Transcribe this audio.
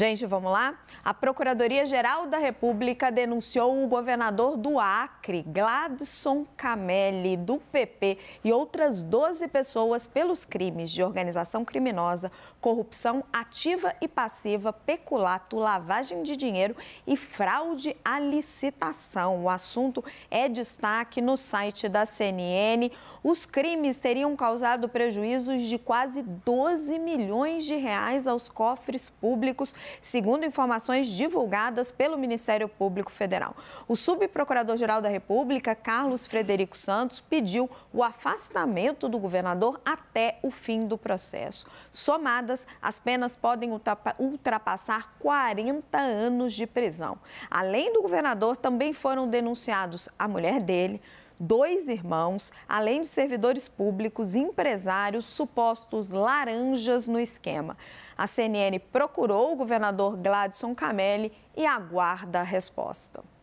Gente, vamos lá? A Procuradoria-Geral da República denunciou o governador do Acre, Gladson Camelli, do PP, e outras 12 pessoas pelos crimes de organização criminosa, corrupção ativa e passiva, peculato, lavagem de dinheiro e fraude à licitação. O assunto é destaque no site da CNN. Os crimes teriam causado prejuízos de quase 12 milhões de reais aos cofres públicos segundo informações divulgadas pelo Ministério Público Federal. O subprocurador-geral da República, Carlos Frederico Santos, pediu o afastamento do governador até o fim do processo. Somadas, as penas podem ultrapassar 40 anos de prisão. Além do governador, também foram denunciados a mulher dele, dois irmãos, além de servidores públicos, empresários, supostos laranjas no esquema. A CNN procurou o governador Gladson Camelli e aguarda a resposta.